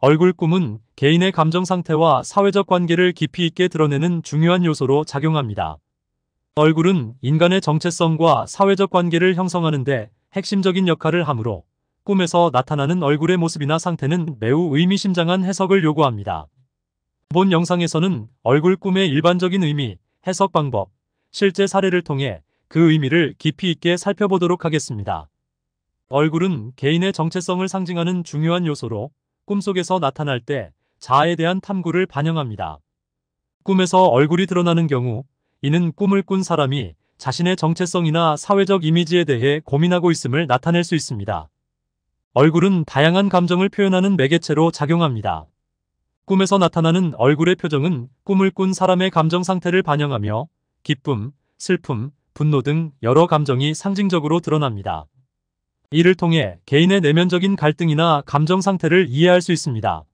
얼굴 꿈은 개인의 감정 상태와 사회적 관계를 깊이 있게 드러내는 중요한 요소로 작용합니다. 얼굴은 인간의 정체성과 사회적 관계를 형성하는데 핵심적인 역할을 하므로 꿈에서 나타나는 얼굴의 모습이나 상태는 매우 의미심장한 해석을 요구합니다. 본 영상에서는 얼굴 꿈의 일반적인 의미, 해석 방법, 실제 사례를 통해 그 의미를 깊이 있게 살펴보도록 하겠습니다. 얼굴은 개인의 정체성을 상징하는 중요한 요소로 꿈속에서 나타날 때 자아에 대한 탐구를 반영합니다. 꿈에서 얼굴이 드러나는 경우 이는 꿈을 꾼 사람이 자신의 정체성이나 사회적 이미지에 대해 고민하고 있음을 나타낼 수 있습니다. 얼굴은 다양한 감정을 표현하는 매개체로 작용합니다. 꿈에서 나타나는 얼굴의 표정은 꿈을 꾼 사람의 감정 상태를 반영하며 기쁨, 슬픔, 분노 등 여러 감정이 상징적으로 드러납니다. 이를 통해 개인의 내면적인 갈등이나 감정 상태를 이해할 수 있습니다.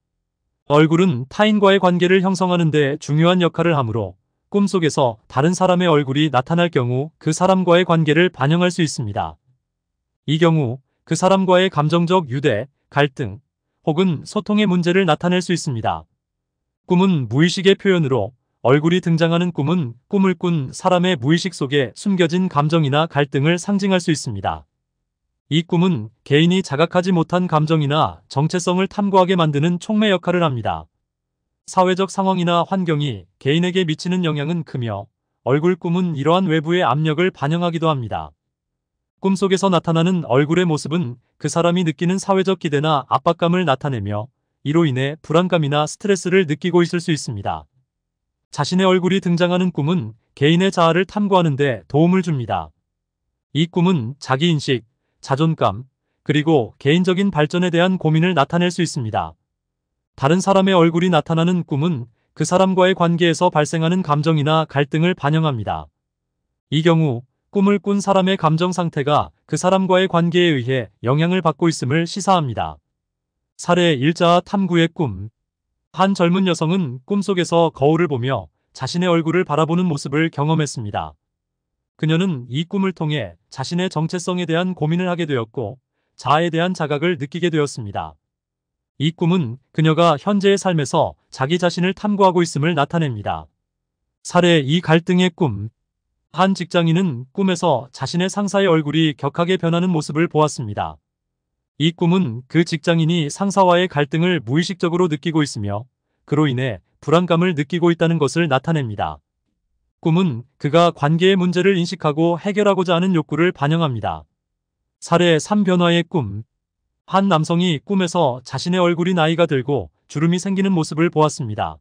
얼굴은 타인과의 관계를 형성하는 데 중요한 역할을 하므로 꿈속에서 다른 사람의 얼굴이 나타날 경우 그 사람과의 관계를 반영할 수 있습니다. 이 경우 그 사람과의 감정적 유대, 갈등, 혹은 소통의 문제를 나타낼 수 있습니다. 꿈은 무의식의 표현으로 얼굴이 등장하는 꿈은 꿈을 꾼 사람의 무의식 속에 숨겨진 감정이나 갈등을 상징할 수 있습니다. 이 꿈은 개인이 자각하지 못한 감정이나 정체성을 탐구하게 만드는 촉매 역할을 합니다. 사회적 상황이나 환경이 개인에게 미치는 영향은 크며 얼굴 꿈은 이러한 외부의 압력을 반영하기도 합니다. 꿈속에서 나타나는 얼굴의 모습은 그 사람이 느끼는 사회적 기대나 압박감을 나타내며 이로 인해 불안감이나 스트레스를 느끼고 있을 수 있습니다. 자신의 얼굴이 등장하는 꿈은 개인의 자아를 탐구하는 데 도움을 줍니다. 이 꿈은 자기인식, 자존감, 그리고 개인적인 발전에 대한 고민을 나타낼 수 있습니다. 다른 사람의 얼굴이 나타나는 꿈은 그 사람과의 관계에서 발생하는 감정이나 갈등을 반영합니다. 이 경우 꿈을 꾼 사람의 감정 상태가 그 사람과의 관계에 의해 영향을 받고 있음을 시사합니다. 사례 1자 탐구의 꿈. 한 젊은 여성은 꿈속에서 거울을 보며 자신의 얼굴을 바라보는 모습을 경험했습니다. 그녀는 이 꿈을 통해 자신의 정체성에 대한 고민을 하게 되었고 자아에 대한 자각을 느끼게 되었습니다. 이 꿈은 그녀가 현재의 삶에서 자기 자신을 탐구하고 있음을 나타냅니다. 사례 이 갈등의 꿈. 한 직장인은 꿈에서 자신의 상사의 얼굴이 격하게 변하는 모습을 보았습니다. 이 꿈은 그 직장인이 상사와의 갈등을 무의식적으로 느끼고 있으며 그로 인해 불안감을 느끼고 있다는 것을 나타냅니다. 꿈은 그가 관계의 문제를 인식하고 해결하고자 하는 욕구를 반영합니다. 사례 3변화의 꿈 한 남성이 꿈에서 자신의 얼굴이 나이가 들고 주름이 생기는 모습을 보았습니다.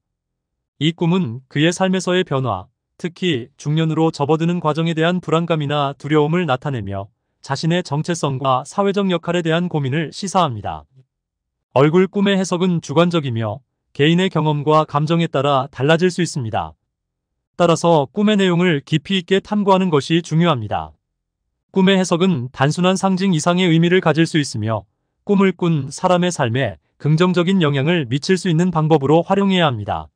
이 꿈은 그의 삶에서의 변화, 특히 중년으로 접어드는 과정에 대한 불안감이나 두려움을 나타내며 자신의 정체성과 사회적 역할에 대한 고민을 시사합니다. 얼굴 꿈의 해석은 주관적이며 개인의 경험과 감정에 따라 달라질 수 있습니다. 따라서 꿈의 내용을 깊이 있게 탐구하는 것이 중요합니다. 꿈의 해석은 단순한 상징 이상의 의미를 가질 수 있으며 꿈을 꾼 사람의 삶에 긍정적인 영향을 미칠 수 있는 방법으로 활용해야 합니다.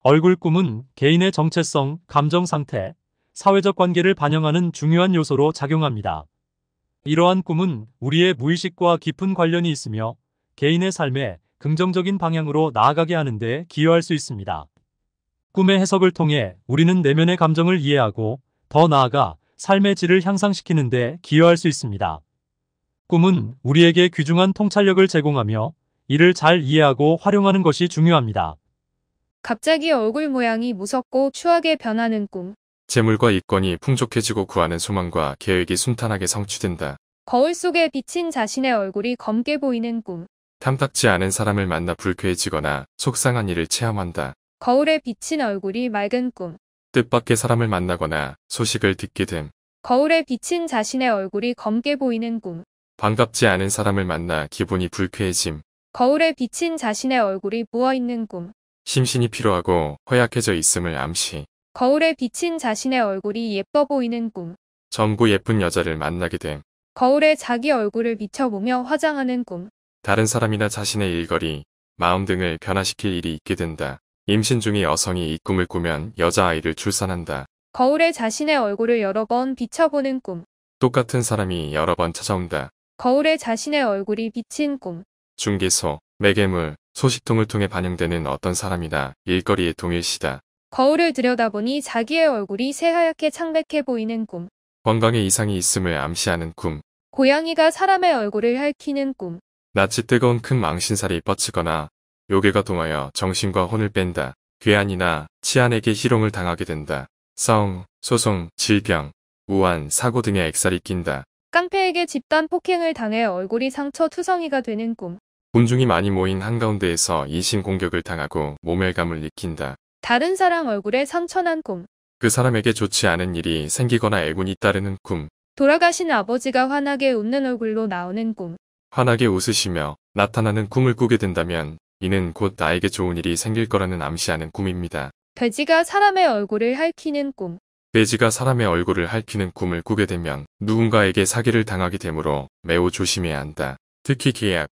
얼굴 꿈은 개인의 정체성, 감정 상태, 사회적 관계를 반영하는 중요한 요소로 작용합니다. 이러한 꿈은 우리의 무의식과 깊은 관련이 있으며 개인의 삶에 긍정적인 방향으로 나아가게 하는 데 기여할 수 있습니다. 꿈의 해석을 통해 우리는 내면의 감정을 이해하고 더 나아가 삶의 질을 향상시키는 데 기여할 수 있습니다. 꿈은 우리에게 귀중한 통찰력을 제공하며 이를 잘 이해하고 활용하는 것이 중요합니다. 갑자기 얼굴 모양이 무섭고 추하게 변하는 꿈. 재물과 이권이 풍족해지고 구하는 소망과 계획이 순탄하게 성취된다. 거울 속에 비친 자신의 얼굴이 검게 보이는 꿈. 탐탁지 않은 사람을 만나 불쾌해지거나 속상한 일을 체험한다. 거울에 비친 얼굴이 맑은 꿈. 뜻밖의 사람을 만나거나 소식을 듣게 됨. 거울에 비친 자신의 얼굴이 검게 보이는 꿈. 반갑지 않은 사람을 만나 기분이 불쾌해짐. 거울에 비친 자신의 얼굴이 부어있는 꿈. 심신이 피로하고 허약해져 있음을 암시. 거울에 비친 자신의 얼굴이 예뻐 보이는 꿈. 전부 예쁜 여자를 만나게 됨. 거울에 자기 얼굴을 비춰보며 화장하는 꿈. 다른 사람이나 자신의 일거리, 마음 등을 변화시킬 일이 있게 된다. 임신 중의 여성이 이 꿈을 꾸면 여자아이를 출산한다. 거울에 자신의 얼굴을 여러 번 비춰보는 꿈. 똑같은 사람이 여러 번 찾아온다. 거울에 자신의 얼굴이 비친 꿈. 중개소, 매개물, 소식통을 통해 반영되는 어떤 사람이나 일거리의 동일시다. 거울을 들여다보니 자기의 얼굴이 새하얗게 창백해 보이는 꿈. 건강에 이상이 있음을 암시하는 꿈. 고양이가 사람의 얼굴을 핥히는 꿈. 낯이 뜨거운 큰 망신살이 뻗치거나 요괴가 동하여 정신과 혼을 뺀다. 괴한이나 치안에게 희롱을 당하게 된다. 싸움, 소송, 질병, 우환, 사고 등의 액살이 낀다. 깡패에게 집단 폭행을 당해 얼굴이 상처투성이가 되는 꿈. 군중이 많이 모인 한가운데에서 인신 공격을 당하고 모멸감을 느낀다. 다른 사람 얼굴에 상처난 꿈. 그 사람에게 좋지 않은 일이 생기거나 애군이 따르는 꿈. 돌아가신 아버지가 환하게 웃는 얼굴로 나오는 꿈. 환하게 웃으시며 나타나는 꿈을 꾸게 된다면 이는 곧 나에게 좋은 일이 생길 거라는 암시하는 꿈입니다. 돼지가 사람의 얼굴을 핥히는 꿈. 돼지가 사람의 얼굴을 핥히는 꿈을 꾸게 되면 누군가에게 사기를 당하게 되므로 매우 조심해야 한다. 특히 계약,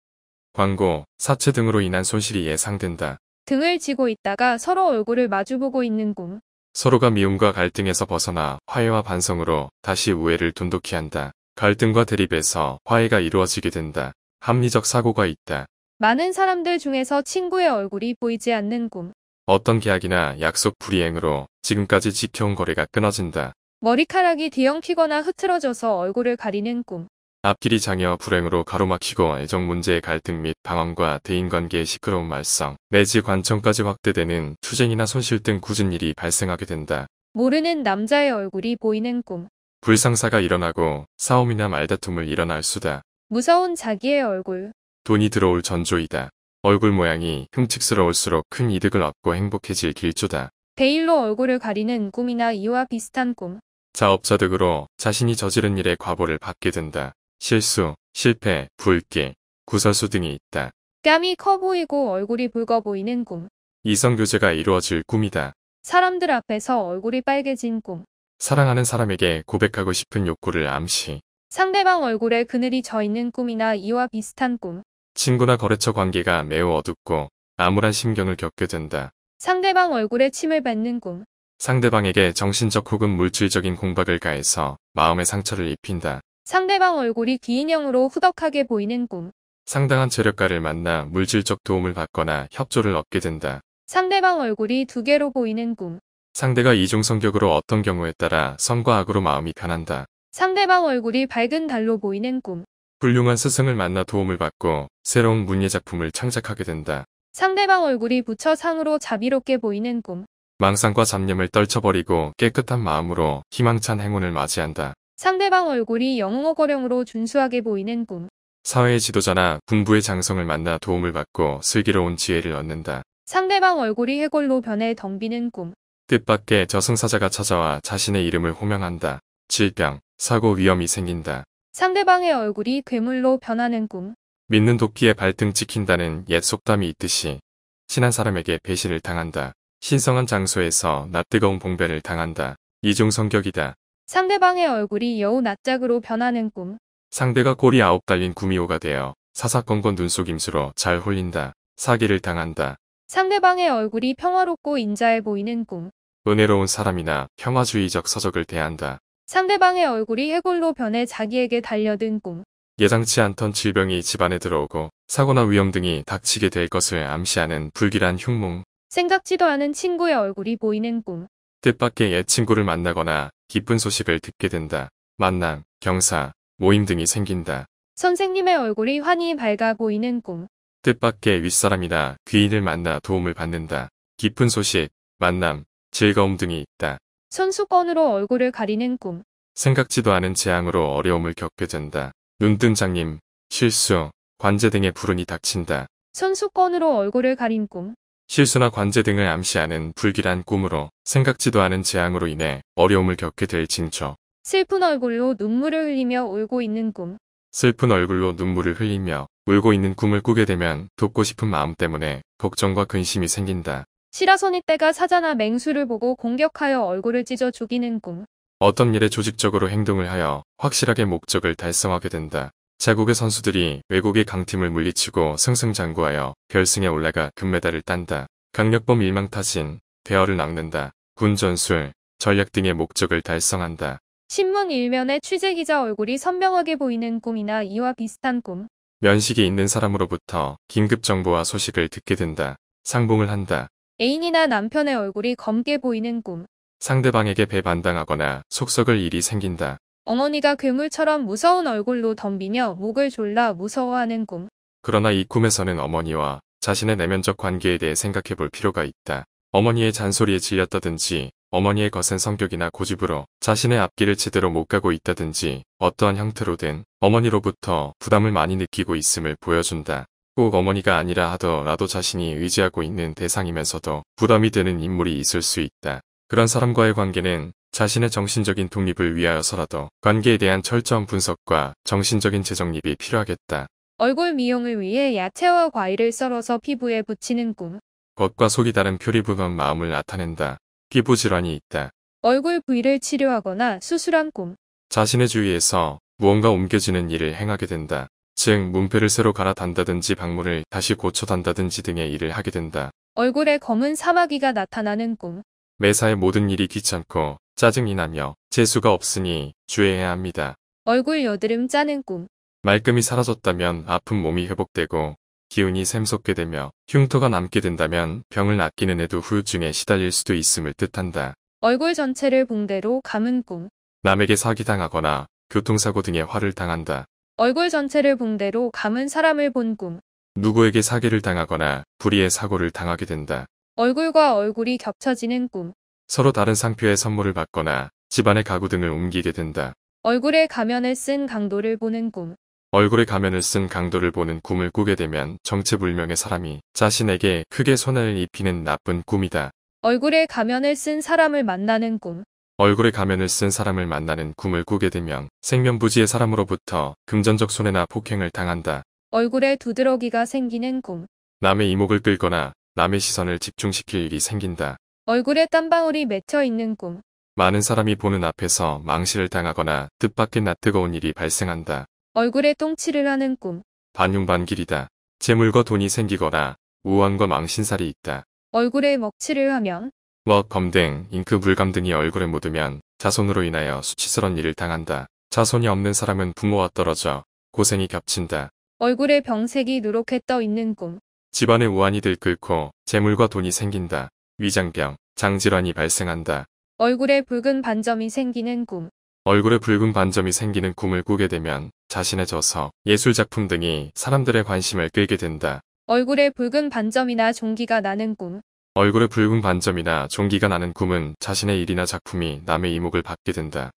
광고, 사채 등으로 인한 손실이 예상된다. 등을 지고 있다가 서로 얼굴을 마주보고 있는 꿈. 서로가 미움과 갈등에서 벗어나 화해와 반성으로 다시 우애를 돈독히 한다. 갈등과 대립에서 화해가 이루어지게 된다. 합리적 사고가 있다. 많은 사람들 중에서 친구의 얼굴이 보이지 않는 꿈. 어떤 계약이나 약속 불이행으로 지금까지 지켜온 거래가 끊어진다. 머리카락이 뒤엉키거나 흐트러져서 얼굴을 가리는 꿈. 앞길이 장애 불행으로 가로막히고 애정 문제의 갈등 및 방황과 대인관계의 시끄러운 말썽, 내지 관청까지 확대되는 투쟁이나 손실 등 굳은 일이 발생하게 된다. 모르는 남자의 얼굴이 보이는 꿈. 불상사가 일어나고 싸움이나 말다툼을 일어날 수다. 무서운 자기의 얼굴. 돈이 들어올 전조이다. 얼굴 모양이 흉측스러울수록 큰 이득을 얻고 행복해질 길조다. 베일로 얼굴을 가리는 꿈이나 이와 비슷한 꿈. 자업자득으로 자신이 저지른 일에 과보를 받게 된다. 실수, 실패, 불길, 구설수 등이 있다. 뺨이 커 보이고 얼굴이 붉어 보이는 꿈. 이성교제가 이루어질 꿈이다. 사람들 앞에서 얼굴이 빨개진 꿈. 사랑하는 사람에게 고백하고 싶은 욕구를 암시. 상대방 얼굴에 그늘이 져 있는 꿈이나 이와 비슷한 꿈. 친구나 거래처 관계가 매우 어둡고 암울한 심경을 겪게 된다. 상대방 얼굴에 침을 받는 꿈. 상대방에게 정신적 혹은 물질적인 공박을 가해서 마음의 상처를 입힌다. 상대방 얼굴이 귀인형으로 후덕하게 보이는 꿈. 상당한 재력가를 만나 물질적 도움을 받거나 협조를 얻게 된다. 상대방 얼굴이 두 개로 보이는 꿈. 상대가 이중 성격으로 어떤 경우에 따라 성과 악으로 마음이 변한다. 상대방 얼굴이 밝은 달로 보이는 꿈. 훌륭한 스승을 만나 도움을 받고 새로운 문예 작품을 창작하게 된다. 상대방 얼굴이 부처 상으로 자비롭게 보이는 꿈. 망상과 잡념을 떨쳐버리고 깨끗한 마음으로 희망찬 행운을 맞이한다. 상대방 얼굴이 영웅어 거령으로 준수하게 보이는 꿈. 사회의 지도자나 군부의 장성을 만나 도움을 받고 슬기로운 지혜를 얻는다. 상대방 얼굴이 해골로 변해 덤비는 꿈. 뜻밖의 저승사자가 찾아와 자신의 이름을 호명한다. 질병, 사고 위험이 생긴다. 상대방의 얼굴이 괴물로 변하는 꿈. 믿는 도끼에 발등 찍힌다는옛 속담이 있듯이 친한 사람에게 배신을 당한다. 신성한 장소에서 낯 뜨거운 봉변을 당한다. 이중 성격이다. 상대방의 얼굴이 여우 낯짝으로 변하는 꿈. 상대가 꼬리 아홉 달린 구미호가 되어 사사건건 눈속임수로 잘 홀린다. 사기를 당한다. 상대방의 얼굴이 평화롭고 인자해 보이는 꿈. 은혜로운 사람이나 평화주의적 서적을 대한다. 상대방의 얼굴이 해골로 변해 자기에게 달려든 꿈. 예상치 않던 질병이 집안에 들어오고 사고나 위험 등이 닥치게 될 것을 암시하는 불길한 흉몽. 생각지도 않은 친구의 얼굴이 보이는 꿈. 뜻밖의 옛 친구를 만나거나 기쁜 소식을 듣게 된다. 만남, 경사, 모임 등이 생긴다. 선생님의 얼굴이 환히 밝아 보이는 꿈. 뜻밖의 윗사람이나 귀인을 만나 도움을 받는다. 깊은 소식, 만남, 즐거움 등이 있다. 선수권으로 얼굴을 가리는 꿈. 생각지도 않은 재앙으로 어려움을 겪게 된다. 눈뜬 장님, 실수, 관제 등의 불운이 닥친다. 선수권으로 얼굴을 가린 꿈. 실수나 관제 등을 암시하는 불길한 꿈으로 생각지도 않은 재앙으로 인해 어려움을 겪게 될 징조. 슬픈 얼굴로 눈물을 흘리며 울고 있는 꿈. 슬픈 얼굴로 눈물을 흘리며 울고 있는 꿈을 꾸게 되면 돕고 싶은 마음 때문에 걱정과 근심이 생긴다. 시라소니 때가 사자나 맹수를 보고 공격하여 얼굴을 찢어 죽이는 꿈. 어떤 일에 조직적으로 행동을 하여 확실하게 목적을 달성하게 된다. 자국의 선수들이 외국의 강팀을 물리치고 승승장구하여 결승에 올라가 금메달을 딴다. 강력범 일망타신대어를 낚는다. 군전술, 전략 등의 목적을 달성한다. 신문 일면에 취재기자 얼굴이 선명하게 보이는 꿈이나 이와 비슷한 꿈. 면식이 있는 사람으로부터 긴급 정보와 소식을 듣게 된다. 상봉을 한다. 애인이나 남편의 얼굴이 검게 보이는 꿈. 상대방에게 배반당하거나 속썩을 일이 생긴다. 어머니가 괴물처럼 무서운 얼굴로 덤비며 목을 졸라 무서워하는 꿈. 그러나 이 꿈에서는 어머니와 자신의 내면적 관계에 대해 생각해 볼 필요가 있다. 어머니의 잔소리에 질렸다든지 어머니의 거센 성격이나 고집으로 자신의 앞길을 제대로 못 가고 있다든지 어떠한 형태로든 어머니로부터 부담을 많이 느끼고 있음을 보여준다. 꼭 어머니가 아니라 하더라도 자신이 의지하고 있는 대상이면서도 부담이 되는 인물이 있을 수 있다. 그런 사람과의 관계는 자신의 정신적인 독립을 위하여서라도 관계에 대한 철저한 분석과 정신적인 재정립이 필요하겠다. 얼굴 미용을 위해 야채와 과일을 썰어서 피부에 붙이는 꿈. 겉과 속이 다른 표리부건 마음을 나타낸다. 피부 질환이 있다. 얼굴 부위를 치료하거나 수술한 꿈. 자신의 주위에서 무언가 옮겨지는 일을 행하게 된다. 즉 문패를 새로 갈아 단다든지 박물을 다시 고쳐 단다든지 등의 일을 하게 된다. 얼굴에 검은 사마귀가 나타나는 꿈. 매사에 모든 일이 귀찮고 짜증이 나며 재수가 없으니 주의해야 합니다. 얼굴 여드름 짜는 꿈. 말끔히 사라졌다면 아픈 몸이 회복되고 기운이 샘솟게 되며 흉터가 남게 된다면 병을 낫기는 해도 후유증에 시달릴 수도 있음을 뜻한다. 얼굴 전체를 붕대로 감은 꿈. 남에게 사기당하거나 교통사고 등의 화를 당한다. 얼굴 전체를 붕대로 감은 사람을 본 꿈. 누구에게 사기를 당하거나 불의의 사고를 당하게 된다. 얼굴과 얼굴이 겹쳐지는 꿈. 서로 다른 상표의 선물을 받거나 집안의 가구 등을 옮기게 된다. 얼굴에 가면을 쓴 강도를 보는 꿈. 얼굴에 가면을 쓴 강도를 보는 꿈을 꾸게 되면 정체불명의 사람이 자신에게 크게 손해를 입히는 나쁜 꿈이다. 얼굴에 가면을 쓴 사람을 만나는 꿈. 얼굴에 가면을 쓴 사람을 만나는 꿈을 꾸게 되면 생명부지의 사람으로부터 금전적 손해나 폭행을 당한다. 얼굴에 두드러기가 생기는 꿈. 남의 이목을 끌거나 남의 시선을 집중시킬 일이 생긴다. 얼굴에 땀방울이 맺혀 있는 꿈. 많은 사람이 보는 앞에서 망신을 당하거나 뜻밖의 낯뜨거운 일이 발생한다. 얼굴에 똥칠을 하는 꿈. 반용반길이다. 재물과 돈이 생기거나 우환과 망신살이 있다. 얼굴에 먹칠을 하면 뭐 검등, 잉크 물감 등이 얼굴에 묻으면 자손으로 인하여 수치스런 일을 당한다. 자손이 없는 사람은 부모와 떨어져 고생이 겹친다. 얼굴에 병색이 누렇게 떠 있는 꿈. 집안의 우환이 들끓고 재물과 돈이 생긴다. 위장병, 장질환이 발생한다. 얼굴에 붉은 반점이 생기는 꿈. 얼굴에 붉은 반점이 생기는 꿈을 꾸게 되면 자신의 저서, 예술작품 등이 사람들의 관심을 끌게 된다. 얼굴에 붉은 반점이나 종기가 나는 꿈. 얼굴에 붉은 반점이나 종기가 나는 꿈은 자신의 일이나 작품이 남의 이목을 받게 된다.